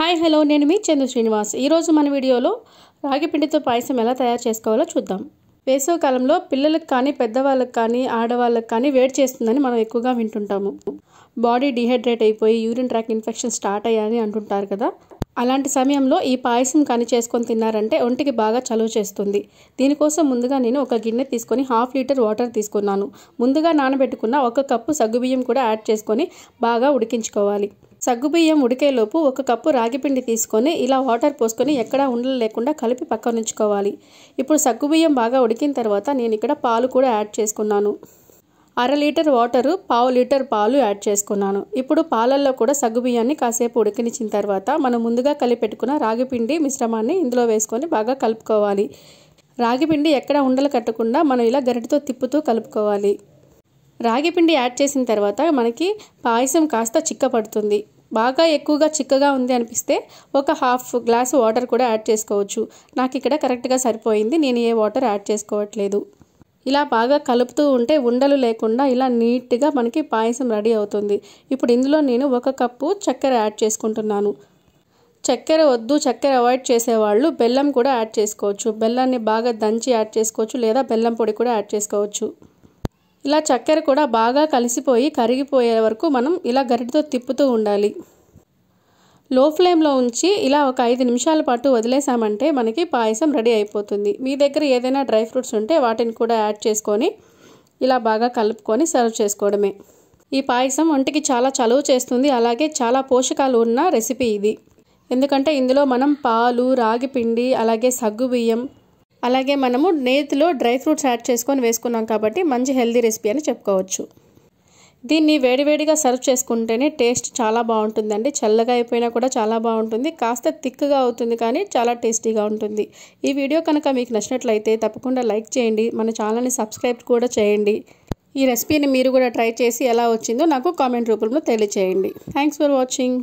hi hello నేను మీ చంద్ర శ్రీనివాస్ ఈరోజు మన వీడియోలో రాగిపిండితో పాయసం ఎలా తయారు చేసుకోవాలో చూద్దాం వేసవికాలంలో పిల్లలకు కానీ పెద్దవాళ్ళకి కానీ ఆడవాళ్ళకి కానీ వేడి చేస్తుందని మనం ఎక్కువగా వింటుంటాము బాడీ డిహైడ్రేట్ అయిపోయి యూరిన్ ట్రాక్ ఇన్ఫెక్షన్ స్టార్ట్ అయ్యాయని అంటుంటారు కదా అలాంటి సమయంలో ఈ పాయసం కానీ చేసుకొని తిన్నారంటే ఒంటికి బాగా చలువ చేస్తుంది దీనికోసం ముందుగా నేను ఒక గిన్నె తీసుకొని హాఫ్ లీటర్ వాటర్ తీసుకున్నాను ముందుగా నానబెట్టుకున్న ఒక కప్పు సగ్గుబియ్యం కూడా యాడ్ చేసుకొని బాగా ఉడికించుకోవాలి సగ్గుబియ్యం ఉడికేలోపు ఒక కప్పు రాగిపిండి తీసుకొని ఇలా వాటర్ పోసుకొని ఎక్కడా ఉండలు లేకుండా కలిపి పక్కన ఉంచుకోవాలి ఇప్పుడు సగ్గుబియ్యం బాగా ఉడికిన తర్వాత నేను ఇక్కడ పాలు కూడా యాడ్ చేసుకున్నాను అర లీటర్ వాటరు పావు లీటర్ పాలు యాడ్ చేసుకున్నాను ఇప్పుడు పాలల్లో కూడా సగ్గుబియ్యాన్ని కాసేపు ఉడికినిచ్చిన తర్వాత మనం ముందుగా కలిపెట్టుకున్న రాగిపిండి మిశ్రమాన్ని ఇందులో వేసుకొని బాగా కలుపుకోవాలి రాగిపిండి ఎక్కడ ఉండలు కట్టకుండా మనం ఇలా గరిటతో తిప్పుతూ కలుపుకోవాలి రాగి పిండి యాడ్ చేసిన తర్వాత మనకి పాయసం కాస్త చిక్కపడుతుంది బాగా ఎక్కువగా చిక్కగా ఉంది అనిపిస్తే ఒక హాఫ్ గ్లాస్ వాటర్ కూడా యాడ్ చేసుకోవచ్చు నాకు ఇక్కడ కరెక్ట్గా సరిపోయింది నేను ఏ వాటర్ యాడ్ చేసుకోవట్లేదు ఇలా బాగా కలుపుతూ ఉంటే ఉండలు లేకుండా ఇలా నీట్గా మనకి పాయసం రెడీ అవుతుంది ఇప్పుడు ఇందులో నేను ఒక కప్పు చక్కెర యాడ్ చేసుకుంటున్నాను చక్కెర వద్దు చక్కెర అవాయిడ్ చేసేవాళ్ళు బెల్లం కూడా యాడ్ చేసుకోవచ్చు బెల్లాన్ని బాగా దంచి యాడ్ చేసుకోవచ్చు లేదా బెల్లం పొడి కూడా యాడ్ చేసుకోవచ్చు ఇలా చక్కెర కూడా బాగా కలిసిపోయి కరిగిపోయే వరకు మనం ఇలా గరిటితో తిప్పుతూ ఉండాలి లో ఫ్లేమ్లో ఉంచి ఇలా ఒక ఐదు నిమిషాల పాటు వదిలేసామంటే మనకి పాయసం రెడీ అయిపోతుంది మీ దగ్గర ఏదైనా డ్రై ఫ్రూట్స్ ఉంటే వాటిని కూడా యాడ్ చేసుకొని ఇలా బాగా కలుపుకొని సర్వ్ చేసుకోవడమే ఈ పాయసం ఒంటికి చాలా చలువ చేస్తుంది అలాగే చాలా పోషకాలు ఉన్న రెసిపీ ఇది ఎందుకంటే ఇందులో మనం పాలు రాగి పిండి అలాగే సగ్గు బియ్యం అలాగే మనము నేతిలో డ్రై ఫ్రూట్స్ యాడ్ చేసుకొని వేసుకున్నాం కాబట్టి మంచి హెల్దీ రెసిపీ అని చెప్పుకోవచ్చు దీన్ని వేడివేడిగా సర్వ్ చేసుకుంటేనే టేస్ట్ చాలా బాగుంటుందండి చల్లగా అయిపోయినా కూడా చాలా బాగుంటుంది కాస్త థిక్గా అవుతుంది కానీ చాలా టేస్టీగా ఉంటుంది ఈ వీడియో కనుక మీకు నచ్చినట్లయితే తప్పకుండా లైక్ చేయండి మన ఛానల్ని సబ్స్క్రైబ్ కూడా చేయండి ఈ రెసిపీని మీరు కూడా ట్రై చేసి ఎలా వచ్చిందో నాకు కామెంట్ రూపంలో తెలియచేయండి థ్యాంక్స్ ఫర్ వాచింగ్